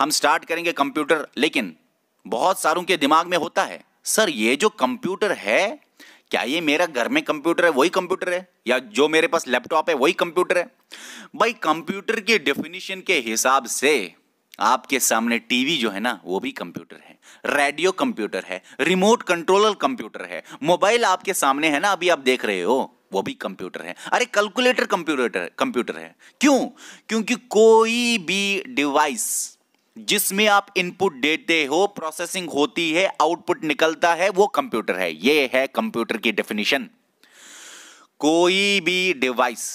हम स्टार्ट करेंगे कंप्यूटर लेकिन बहुत सारों के दिमाग में होता है सर ये जो कंप्यूटर है क्या ये मेरा घर में कंप्यूटर है वही कंप्यूटर है या जो मेरे पास लैपटॉप है वही कंप्यूटर है भाई कंप्यूटर के डेफिनेशन के हिसाब से आपके सामने टीवी जो है ना वो भी कंप्यूटर है रेडियो कंप्यूटर है रिमोट कंट्रोलर कंप्यूटर है मोबाइल आपके सामने है ना अभी आप देख रहे हो वो भी कंप्यूटर है अरे कैलकुलेटर कंप्यूटर कंप्यूटर है क्यों क्योंकि कोई भी डिवाइस जिसमें आप इनपुट देते हो प्रोसेसिंग होती है आउटपुट निकलता है वो कंप्यूटर है ये है कंप्यूटर की डेफिनेशन कोई भी डिवाइस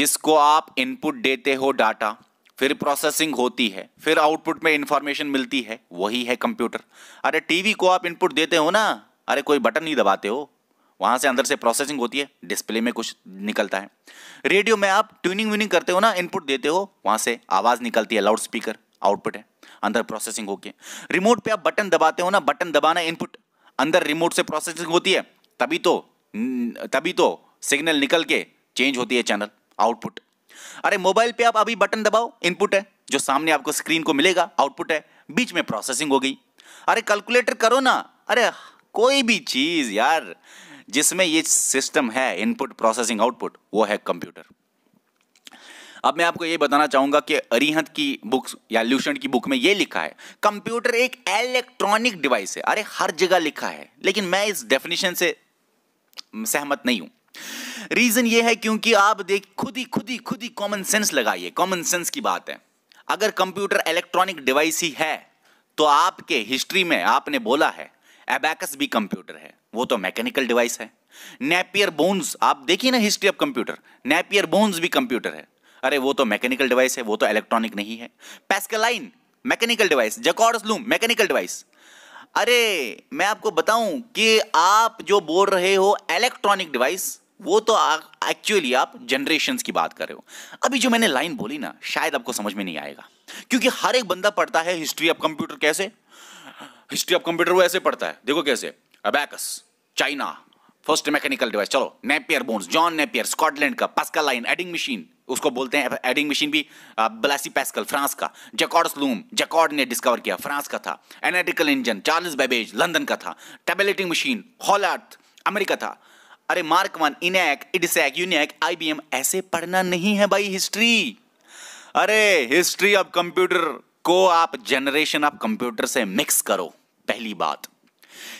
जिसको आप इनपुट देते हो डाटा फिर प्रोसेसिंग होती है फिर आउटपुट में इंफॉर्मेशन मिलती है वही है कंप्यूटर अरे टीवी को आप इनपुट देते हो ना अरे कोई बटन नहीं दबाते हो वहां से अंदर से प्रोसेसिंग होती है डिस्प्ले में कुछ निकलता है रेडियो में आप ट्यूनिंग व्यूनिंग करते हो ना इनपुट देते हो वहां से आवाज निकलती है लाउड स्पीकर आउटपुट है अंदर प्रोसेसिंग होके रिमोट पे आप बटन दबाते हो ना बटन दबाना इनपुट अंदर रिमोट से प्रोसेसिंग होती है तभी तो तभी तो सिग्नल निकल के चेंज होती है चैनल आउटपुट अरे मोबाइल पे आप अभी बटन दबाओ इनपुट है जो सामने आपको स्क्रीन को मिलेगा आउटपुट है बीच में प्रोसेसिंग हो गई अरे कैलकुलेटर करो ना अरे कोई भी चीज यार जिसमें ये सिस्टम है इनपुट प्रोसेसिंग आउटपुट वो है कंप्यूटर अब मैं आपको ये बताना चाहूंगा कि अरिहंत की बुक्स या ल्यूशन की बुक में ये लिखा है कंप्यूटर एक इलेक्ट्रॉनिक डिवाइस है अरे हर जगह लिखा है लेकिन मैं इस डेफिनेशन से सहमत नहीं हूं रीज़न ये है क्योंकि आप देख खुद ही खुद ही खुद ही कॉमन सेंस लगाइए कॉमन सेंस की बात है अगर कंप्यूटर इलेक्ट्रॉनिक डिवाइस ही है तो आपके हिस्ट्री में आपने बोला है एबैकस भी कंप्यूटर है वो तो मैकेनिकल डिवाइस है नेपियर बोन्स आप देखिए ना history of computer Napier bones भी कंप्यूटर है अरे वो तो मैकेनिकल डिवाइस है वो तो इलेक्ट्रॉनिक नहीं है Pascaline mechanical device Jacquard's loom mechanical device अरे मैं आपको बताऊं कि आप जो बोल रहे हो इलेक्ट्रॉनिक डिवाइस वो तो एक्चुअली आप जनरेशन की बात कर रहे हो अभी जो मैंने लाइन बोली ना शायद आपको समझ में नहीं आएगा क्योंकि हर एक बंदा पढ़ता है हिस्ट्री ऑफ कंप्यूटर कैसे हिस्ट्री ऑफ कंप्यूटर वो ऐसे पढ़ता है देखो कैसे abacus China first mechanical device चलो Napier bones John Napier Scotland का पास्कल लाइन एडिंग मशीन उसको बोलते हैं एडिंग मशीन भी ब्लासी पैस्कल फ्रांस का जकॉर्ड्स लूम जकॉर्ड ने डिस्कवर किया फ्रांस का था analytical engine Charles Babbage London का था टेबलेटिंग मशीन हॉलार्थ अमेरिका था अरे Mark one ENIAC EDSAC UNIVAC IBM ऐसे पढ़ना नहीं है भाई हिस्ट्री अरे हिस्ट्री ऑफ कंप्यूटर को आप जनरेशन ऑफ कंप्यूटर से मिक्स करो पहली बात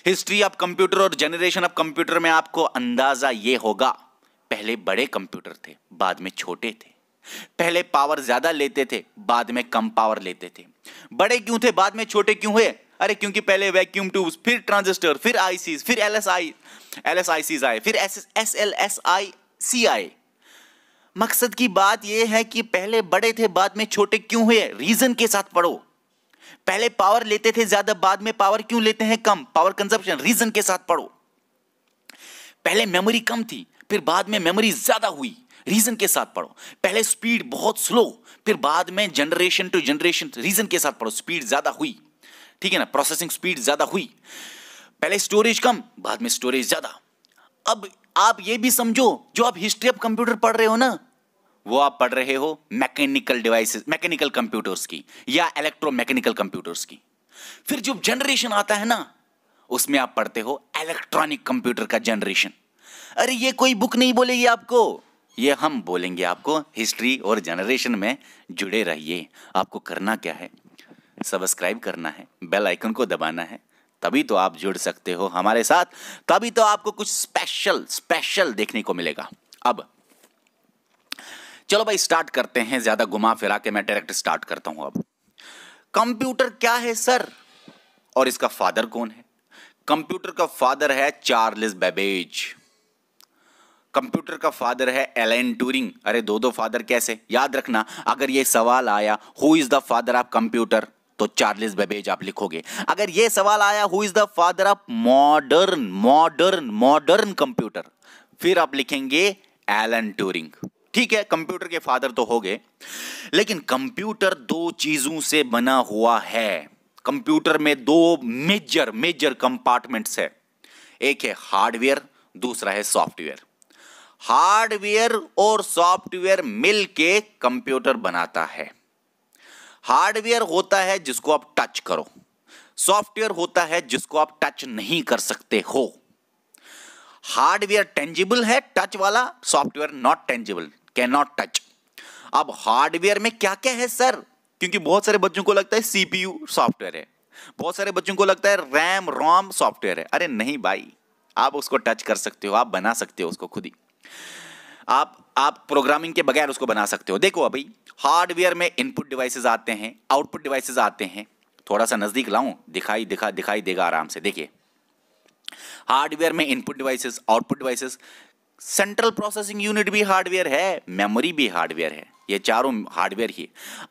हिस्ट्री ऑफ कंप्यूटर और जनरेशन ऑफ कंप्यूटर में आपको अंदाजा ये होगा पहले बड़े कंप्यूटर थे बाद में छोटे थे पहले पावर ज्यादा लेते थे बाद में कम पावर लेते थे बड़े क्यों थे बाद में छोटे क्यों हुए अरे क्योंकि पहले वैक्यूम ट्यूब्स फिर ट्रांजिस्टर फिर आईसीज फिर एल एस एलएसआईसीज आए फिर S L S I C आए मकसद की बात यह है कि पहले बड़े थे बाद में छोटे क्यों हुए रीजन के साथ पढ़ो पहले पावर लेते थे ज्यादा बाद में पावर क्यों लेते हैं कम पावर कंजप्शन रीजन के साथ पढ़ो पहले मेमोरी कम थी फिर बाद में मेमोरी ज्यादा हुई रीजन के साथ पढ़ो पहले स्पीड बहुत स्लो फिर बाद में जनरेशन टू जनरेशन रीजन के साथ पढ़ो स्पीड ज्यादा हुई ठीक है ना प्रोसेसिंग स्पीड ज्यादा हुई पहले स्टोरेज कम बाद में स्टोरेज ज्यादा अब आप ये भी समझो जो आप हिस्ट्री ऑफ कंप्यूटर पढ़ रहे हो ना वो आप पढ़ रहे हो मैकेनिकल डिवाइसेस मैकेनिकल कंप्यूटर्स की या इलेक्ट्रो मैकेनिकल कंप्यूटर्स की फिर जो जनरेशन आता है ना उसमें आप पढ़ते हो इलेक्ट्रॉनिक कंप्यूटर का जनरेशन अरे ये कोई बुक नहीं बोलेगी आपको ये हम बोलेंगे आपको हिस्ट्री और जनरेशन में जुड़े रहिए आपको करना क्या है सब्सक्राइब करना है बेल आइकन को दबाना है तभी तो आप जुड़ सकते हो हमारे साथ तभी तो आपको कुछ स्पेशल स्पेशल देखने को मिलेगा अब चलो भाई स्टार्ट करते हैं ज्यादा घुमा फिरा के मैं डायरेक्ट स्टार्ट करता हूं अब कंप्यूटर क्या है सर और इसका फादर कौन है कंप्यूटर का फादर है चार्लिस बेबेज कंप्यूटर का फादर है एन टूरिंग अरे दो दो फादर कैसे याद रखना अगर ये सवाल आया who is the father of computer तो चार्लिस बेबेज आप लिखोगे अगर ये सवाल आया who is the father of modern modern modern computer फिर आप लिखेंगे एलन टूरिंग ठीक है कंप्यूटर के फादर तो हो गए लेकिन कंप्यूटर दो चीजों से बना हुआ है कंप्यूटर में दो मेजर मेजर कंपार्टमेंट्स है एक है हार्डवेयर दूसरा है सॉफ्टवेयर हार्डवेयर और सॉफ्टवेयर मिलके कंप्यूटर बनाता है हार्डवेयर होता है जिसको आप टच करो सॉफ्टवेयर होता है जिसको आप टच नहीं कर सकते हो हार्डवेयर टेंजिबल है टच वाला software not tangible cannot touch अब हार्डवेयर में क्या क्या है सर क्योंकि बहुत सारे बच्चों को लगता है सीपीयू सॉफ्टवेयर है बहुत सारे बच्चों को लगता है रैम रोम सॉफ्टवेयर है अरे नहीं भाई आप उसको टच कर सकते हो आप बना सकते हो उसको खुद ही आप आप प्रोग्रामिंग के बगैर उसको बना सकते हो देखो अभी हार्डवेयर में इनपुट डिवाइसेस आते हैं आउटपुट डिवाइसेस आते हैं थोड़ा सा नज़दीक लाऊं दिखाई दिखा दिखाई देगा आराम से देखिए हार्डवेयर में input devices output devices central processing unit भी हार्डवेयर है मेमोरी भी हार्डवेयर है ये चारों हार्डवेयर ही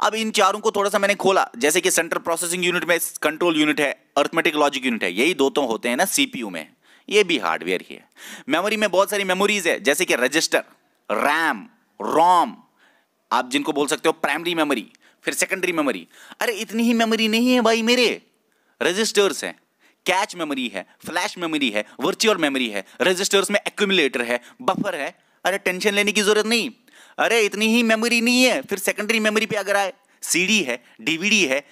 अब इन चारों को थोड़ा सा मैंने खोला जैसे कि सेंट्रल प्रोसेसिंग यूनिट में कंट्रोल यूनिट है अर्थमेटिक लॉजिक यूनिट है यही दो तो होते हैं ना सीपीयू में ये भी हार्डवेयर ही है मेमोरी में बहुत सारी मेमोरीज है जैसे कि रजिस्टर रैम रोम आप जिनको बोल सकते हो प्राइमरी मेमोरी फिर सेकेंडरी मेमोरी अरे इतनी ही मेमोरी नहीं है भाई मेरे रजिस्टर्स हैं कैच मेमोरी है फ्लैश मेमोरी है वर्चुअल मेमोरी है रजिस्टर्स में एक्यूमुलेटर है बफर है अरे टेंशन लेने की जरूरत नहीं अरे इतनी ही मेमोरी नहीं है फिर सेकेंडरी मेमोरी पे अगर आए सीडी है डीवीडी है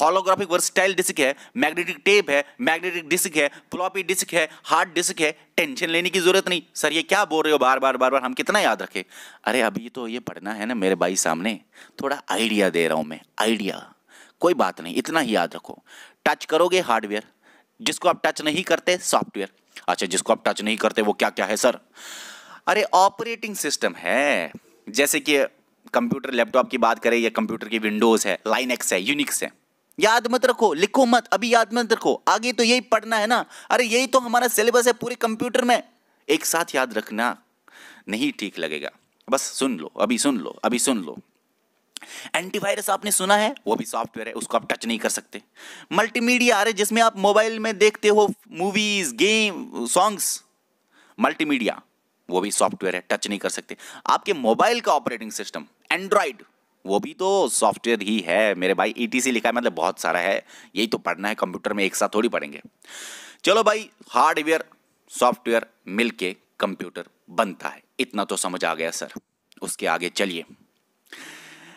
हॉलोग्राफिक वर्सटाइल डिस्क है मैग्नेटिक टेप है मैग्नेटिक डिस्क है फ्लॉपी डिस्क है हार्ड डिस्क है टेंशन लेने की जरूरत नहीं सर ये क्या बोल रहे हो बार बार बार बार हम कितना याद रखें अरे अभी तो ये पढ़ना है ना मेरे भाई सामने थोड़ा आइडिया दे रहा हूँ मैं आइडिया कोई बात नहीं इतना ही याद रखो टच करोगे हार्डवेयर जिसको आप टच नहीं करते सॉफ्टवेयर अच्छा जिसको आप टच नहीं करते वो क्या क्या है सर अरे ऑपरेटिंग सिस्टम है जैसे कि कंप्यूटर लैपटॉप की बात करें या कंप्यूटर की विंडोज है लाइनेक्स है यूनिक्स है याद मत रखो लिखो मत अभी याद मत रखो आगे तो यही पढ़ना है ना अरे यही तो हमारा सिलेबस है पूरे कंप्यूटर में एक साथ याद रखना नहीं ठीक लगेगा बस सुन लो अभी सुन लो अभी सुन लो एंटीवायरस आपने सुना है वो भी सॉफ्टवेयर है उसको आप टच नहीं कर सकते मल्टीमीडिया आ रहे जिसमें आप मोबाइल में देखते हो मूवीज गेम सॉन्ग्स मल्टीमीडिया वो भी सॉफ्टवेयर है टच नहीं कर सकते आपके मोबाइल का ऑपरेटिंग सिस्टम एंड्रॉयड वो भी तो सॉफ्टवेयर ही है मेरे भाई ईटीसी e लिखा है मतलब बहुत सारा है यही तो पढ़ना है कंप्यूटर में एक साथ थोड़ी पढ़ेंगे चलो भाई हार्डवेयर सॉफ्टवेयर मिलके कंप्यूटर बनता है इतना तो समझ आ गया सर उसके आगे चलिए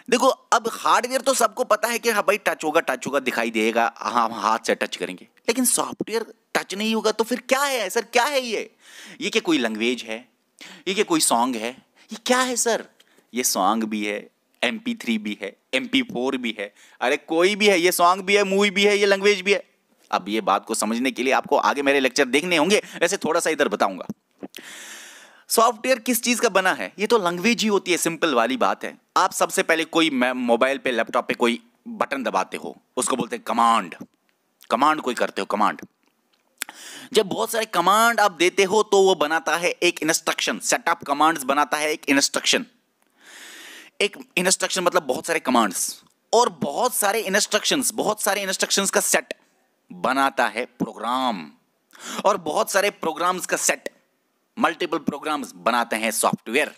देखो अब हार्डवेयर तो सबको पता है कि हाँ भाई टच होगा टच होगा दिखाई देगा हाँ हम हाथ से टच करेंगे लेकिन सॉफ्टवेयर टच नहीं होगा तो फिर क्या है सर क्या है ये ये क्या कोई लैंग्वेज है ये क्या कोई सॉन्ग है ये क्या है सर ये सॉन्ग भी है एम थ्री भी है एम फोर भी है अरे कोई भी है ये सॉन्ग भी है मूवी भी है ये लैंग्वेज भी है अब ये बात को समझने के लिए आपको आगे मेरे लेक्चर देखने होंगे वैसे थोड़ा सा इधर बताऊंगा सॉफ्टवेयर किस चीज का बना है ये तो लैंग्वेज ही होती है सिंपल वाली बात है आप सबसे पहले कोई मोबाइल पे लैपटॉप पे कोई बटन दबाते हो उसको बोलते हैं कमांड कमांड कोई करते हो कमांड जब बहुत सारे कमांड आप देते हो तो वो बनाता है एक इंस्ट्रक्शन सेटअप कमांड्स बनाता है एक इंस्ट्रक्शन एक इंस्ट्रक्शन मतलब बहुत सारे कमांड्स और बहुत सारे इंस्ट्रक्शंस बहुत सारे इंस्ट्रक्शंस का सेट बनाता है प्रोग्राम और बहुत सारे प्रोग्राम्स का सेट मल्टीपल प्रोग्राम्स बनाते हैं सॉफ्टवेयर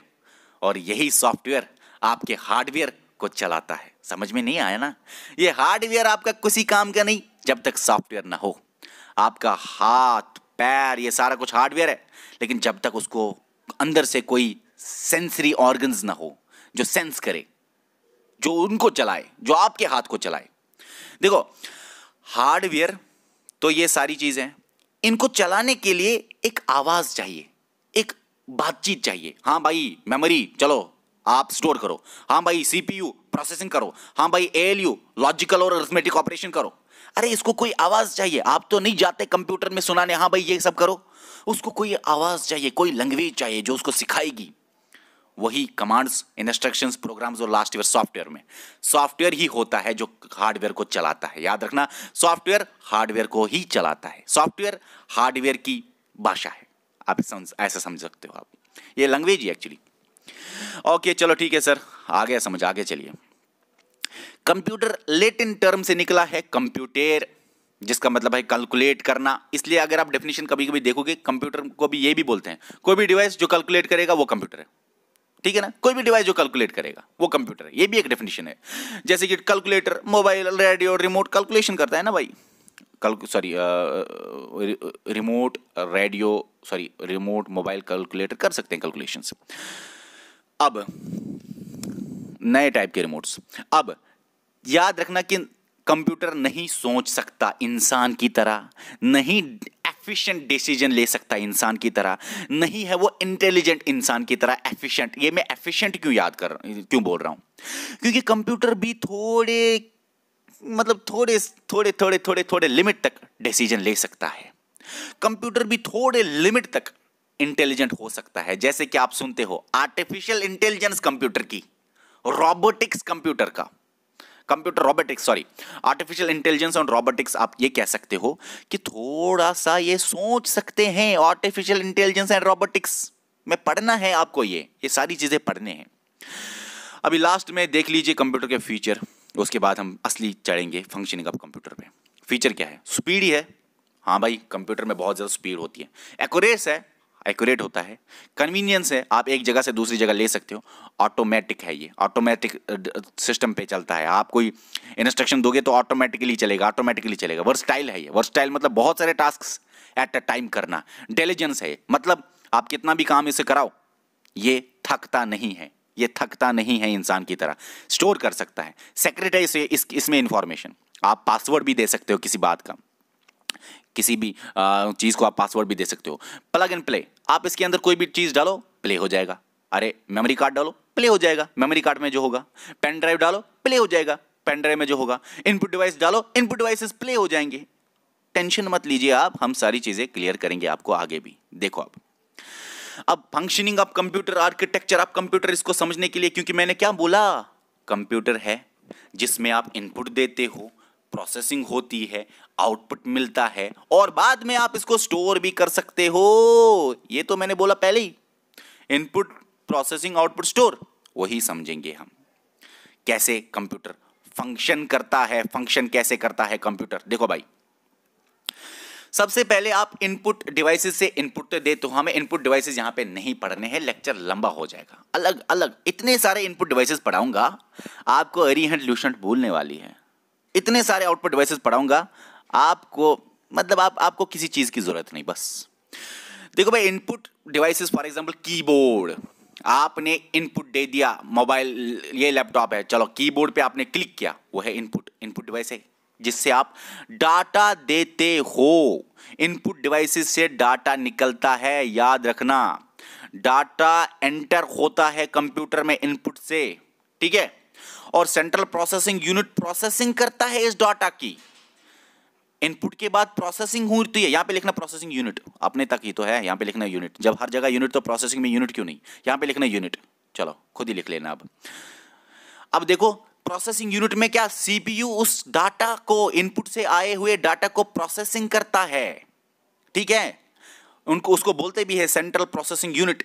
और यही सॉफ्टवेयर आपके हार्डवेयर को चलाता है समझ में नहीं आया ना ये हार्डवेयर आपका किसी काम का नहीं जब तक सॉफ्टवेयर ना हो आपका हाथ पैर ये सारा कुछ हार्डवेयर है लेकिन जब तक उसको अंदर से कोई सेंसरी ऑर्गन्स ना हो जो सेंस करे जो उनको चलाए जो आपके हाथ को चलाए देखो हार्डवेयर तो ये सारी चीज़ें इनको चलाने के लिए एक आवाज़ चाहिए एक बातचीत चाहिए हाँ भाई मेमोरी चलो आप स्टोर करो हाँ भाई सीपीयू प्रोसेसिंग करो हाँ भाई एएलयू लॉजिकल और अर्थमेटिक ऑपरेशन करो अरे इसको कोई आवाज़ चाहिए आप तो नहीं जाते कंप्यूटर में सुनाने हाँ भाई ये सब करो उसको कोई आवाज़ चाहिए कोई लैंग्वेज चाहिए जो उसको सिखाएगी वही कमांड्स इंस्ट्रक्शंस प्रोग्राम्स और लास्ट ईयर सॉफ्टवेयर में सॉफ्टवेयर ही होता है जो हार्डवेयर को चलाता है याद रखना सॉफ्टवेयर हार्डवेयर को ही चलाता है सॉफ्टवेयर हार्डवेयर की भाषा है आप ऐसा समझ सकते हो आप ये लैंग्वेज ही एक्चुअली ओके चलो ठीक है सर आ गया समझ आगे चलिए कंप्यूटर लेटिन टर्म से निकला है कंप्यूटर जिसका मतलब है कैलकुलेट करना इसलिए अगर आप डेफिनेशन कभी कभी देखोगे कंप्यूटर को भी ये भी बोलते हैं कोई भी डिवाइस जो कैलकुलेट करेगा वो कंप्यूटर है ठीक है ना कोई भी डिवाइस जो कैलकुलेट करेगा वो कंप्यूटर है ये भी एक डेफिनेशन है जैसे कि calculator mobile radio remote calculation करता है ना भाई sorry remote radio sorry remote mobile calculator कर सकते हैं कैलकुलेशन अब नए टाइप के रिमोट्स अब याद रखना कि कंप्यूटर नहीं सोच सकता इंसान की तरह नहीं एफिशिएंट डिसीजन ले सकता इंसान की तरह नहीं है वो इंटेलिजेंट इंसान की तरह एफिशिएंट ये मैं एफिशिएंट क्यों याद कर क्यों बोल रहा हूँ क्योंकि कंप्यूटर भी थोड़े मतलब थोड़े थोड़े थोड़े थोड़े थोड़े लिमिट तक डिसीजन ले सकता है कंप्यूटर भी थोड़े लिमिट तक इंटेलिजेंट हो सकता है जैसे कि आप सुनते हो आर्टिफिशियल इंटेलिजेंस कंप्यूटर की रोबोटिक्स कंप्यूटर का computer robotics sorry artificial intelligence और रोबोटिक्स आप ये कह सकते हो कि थोड़ा सा ये सोच सकते हैं आर्टिफिशियल इंटेलिजेंस एंड रोबोटिक्स में पढ़ना है आपको ये ये सारी चीज़ें पढ़ने हैं अभी लास्ट में देख लीजिए कंप्यूटर के फीचर उसके बाद हम असली चढ़ेंगे फंक्शनिंग ऑफ कंप्यूटर पे फीचर क्या है स्पीड ही है हाँ भाई कंप्यूटर में बहुत ज़्यादा स्पीड होती है एक्यूरेस है एक्यूरेट होता है कन्वीनियंस है आप एक जगह से दूसरी जगह ले सकते हो ऑटोमेटिक है ये ऑटोमेटिक सिस्टम पे चलता है आप कोई इंस्ट्रक्शन दोगे तो ऑटोमेटिकली चलेगा ऑटोमेटिकली चलेगा वर्सटाइल है ये वर्सटाइल मतलब बहुत सारे टास्क एट अ टाइम करना इंटेलिजेंस है मतलब आप कितना भी काम इसे कराओ ये थकता नहीं है ये थकता नहीं है इंसान की तरह स्टोर कर सकता है सेक्रेटाइज इस इसमें इंफॉर्मेशन आप पासवर्ड भी दे सकते हो किसी बात का किसी भी चीज़ को आप पासवर्ड भी दे सकते हो प्लग एंड प्ले आप इसके अंदर कोई भी चीज़ डालो प्ले हो जाएगा अरे मेमोरी कार्ड डालो प्ले हो जाएगा मेमोरी कार्ड में जो होगा पेन ड्राइव डालो प्ले हो जाएगा पेन ड्राइव में जो होगा इनपुट डिवाइस डालो इनपुट डिवाइसेस प्ले हो जाएंगे टेंशन मत लीजिए आप हम सारी चीज़ें क्लियर करेंगे आपको आगे भी देखो आप अब functioning of computer architecture of computer इसको समझने के लिए क्योंकि मैंने क्या बोला कंप्यूटर है जिसमें आप इनपुट देते हो प्रोसेसिंग होती है आउटपुट मिलता है और बाद में आप इसको स्टोर भी कर सकते हो ये तो मैंने बोला पहले ही इनपुट प्रोसेसिंग आउटपुट स्टोर वही समझेंगे हम कैसे कंप्यूटर फंक्शन करता है फंक्शन कैसे करता है कंप्यूटर देखो भाई सबसे पहले आप इनपुट डिवाइसेस से इनपुट दे तो हमें इनपुट डिवाइसेस यहां पे नहीं पढ़ने हैं लेक्चर लंबा हो जाएगा अलग अलग इतने सारे इनपुट डिवाइसेस पढ़ाऊंगा आपको अरिहंट ल्यूशंट भूलने वाली है इतने सारे आउटपुट डिवाइसेस पढ़ाऊंगा आपको मतलब आप आपको किसी चीज़ की ज़रूरत नहीं बस देखो भाई input devices for example keyboard आपने इनपुट दे दिया मोबाइल ये लैपटॉप है चलो कीबोर्ड पे आपने क्लिक किया वो है इनपुट इनपुट डिवाइस है जिससे आप डाटा देते हो इनपुट डिवाइसेस से डाटा निकलता है याद रखना डाटा एंटर होता है कंप्यूटर में इनपुट से ठीक है और सेंट्रल प्रोसेसिंग यूनिट प्रोसेसिंग करता है इस डाटा की इनपुट के बाद प्रोसेसिंग होती है यहां पे लिखना प्रोसेसिंग यूनिट अपने तक ही तो है यहां पे लिखना यूनिट जब हर जगह यूनिट तो प्रोसेसिंग में यूनिट क्यों नहीं यहां पे लिखना यूनिट चलो खुद ही लिख लेना अब अब देखो प्रोसेसिंग यूनिट में क्या सीपीयू उस डाटा को इनपुट से आए हुए डाटा को प्रोसेसिंग करता है ठीक है उनको उसको बोलते भी है सेंट्रल प्रोसेसिंग यूनिट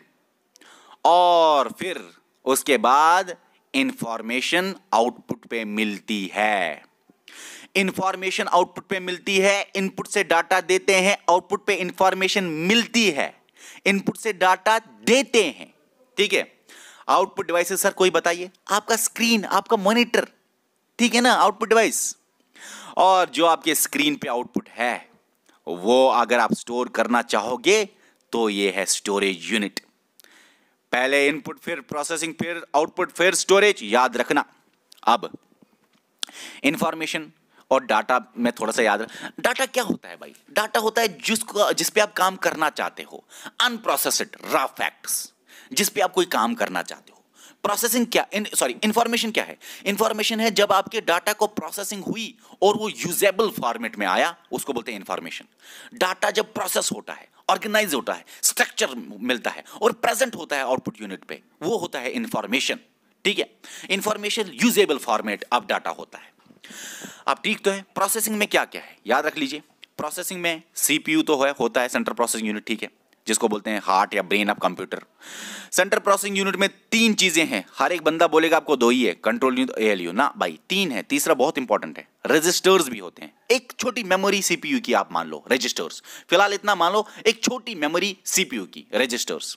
और फिर उसके बाद इंफॉर्मेशन आउटपुट पे मिलती है इंफॉर्मेशन आउटपुट पे मिलती है इनपुट से डाटा देते हैं आउटपुट पे इंफॉर्मेशन मिलती है इनपुट से डाटा देते हैं ठीक है आउटपुट डिवाइस सर कोई बताइए आपका स्क्रीन आपका मॉनिटर ठीक है ना आउटपुट डिवाइस और जो आपके स्क्रीन पे आउटपुट है वो अगर आप स्टोर करना चाहोगे तो ये है स्टोरेज यूनिट पहले इनपुट फिर प्रोसेसिंग फिर आउटपुट फिर स्टोरेज याद रखना अब इंफॉर्मेशन और डाटा में थोड़ा सा याद रख डाटा क्या होता है भाई डाटा होता है जिसको जिस पे आप काम करना चाहते हो अनप्रोसेस्ड रॉ फैक्ट्स जिस पे आप कोई काम करना चाहते हो प्रोसेसिंग क्या सॉरी इंफॉर्मेशन क्या है इंफॉर्मेशन है जब आपके डाटा को प्रोसेसिंग हुई और वो यूजेबल फॉर्मेट में आया उसको बोलते हैं इंफॉर्मेशन डाटा जब प्रोसेस होता है ऑर्गेनाइज होता है स्ट्रक्चर मिलता है और प्रेजेंट होता है आउटपुट यूनिट पे वो होता है इंफॉर्मेशन ठीक है इंफॉर्मेशन यूजेबल फॉर्मेट अब डाटा होता है अब ठीक तो है प्रोसेसिंग में क्या क्या है याद रख लीजिए प्रोसेसिंग में सीपीयू तो है होता है सेंट्रल प्रोसेसिंग यूनिट ठीक है जिसको बोलते हैं हार्ट या brain of computer center processing unit में तीन चीजें हैं हर एक बंदा बोलेगा आपको दो ही है control unit A L U ना भाई तीन है तीसरा बहुत इंपॉर्टेंट है रजिस्टर्स भी होते हैं एक छोटी मेमोरी सीपीयू की आप मान लो रजिस्टर्स फिलहाल इतना मान लो एक छोटी मेमोरी सीपीयू की registers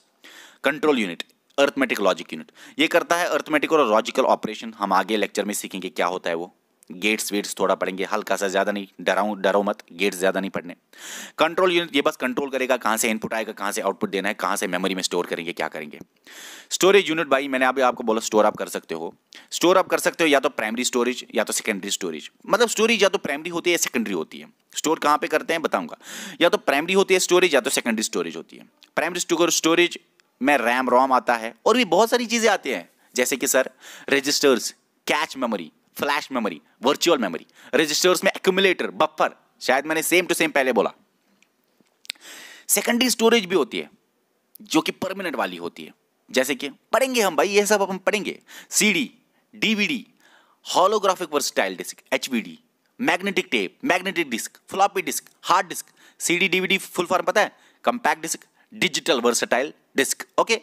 control unit arithmetic logic unit ये करता है अर्थमेटिक और लॉजिकल ऑपरेशन हम आगे लेक्चर में सीखेंगे क्या होता है वो गेट्स वेट्स थोड़ा पढ़ेंगे हल्का सा ज़्यादा नहीं डराऊ डरो मत गेट्स ज़्यादा नहीं पढ़ने कंट्रोल यूनिट ये बस कंट्रोल करेगा कहाँ से इनपुट आएगा कहाँ से आउटपुट देना है कहाँ से मेमोरी में स्टोर करेंगे क्या करेंगे स्टोरेज यूनिट भाई मैंने अभी आपको बोला स्टोर आप कर सकते हो स्टोर आप कर सकते हो या तो प्राइमरी स्टोरेज या तो सेकेंडरी स्टोरेज मतलब स्टोरेज या तो प्राइमरी होती है या सेकेंडरी होती है स्टोर कहाँ पर करते हैं बताऊंगा या तो प्राइमरी होती है स्टोरेज या तो सेकेंडरी स्टोरेज होती है प्राइमरी स्टोरेज में रैम रोम आता है और भी बहुत सारी चीज़ें आती हैं जैसे कि sir registers cache memory flash memory virtual memory registers में एक्यूमुलेटर बफर शायद मैंने सेम टू सेम पहले बोला सेकेंडरी स्टोरेज भी होती है जो कि परमानेंट वाली होती है जैसे कि पढ़ेंगे हम भाई ये सब हम पढ़ेंगे CD DVD holographic versatile disk HVD magnetic tape magnetic disk floppy disk hard disk CD DVD full form पता है compact disk digital versatile disk okay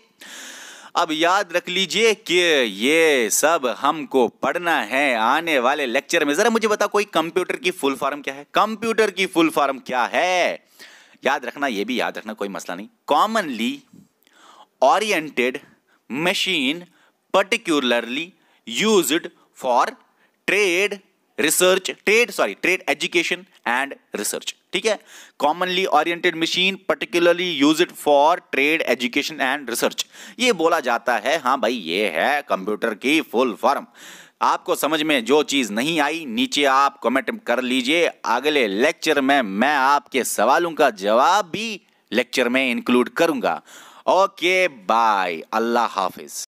अब याद रख लीजिए कि ये सब हमको पढ़ना है आने वाले लेक्चर में जरा मुझे बताओ कोई कंप्यूटर की फुल फॉर्म क्या है कंप्यूटर की फुल फॉर्म क्या है याद रखना ये भी याद रखना कोई मसला नहीं commonly oriented machine particularly use for trade research trade sorry trade education and research ठीक है commonly oriented machine particularly use it for trade education and research ये बोला जाता है हाँ भाई ये है कंप्यूटर की फुल फॉर्म आपको समझ में जो चीज़ नहीं आई नीचे आप कमेंट कर लीजिए अगले लेक्चर में मैं आपके सवालों का जवाब भी लेक्चर में इंक्लूड करूंगा ओके बाय अल्लाह हाफिज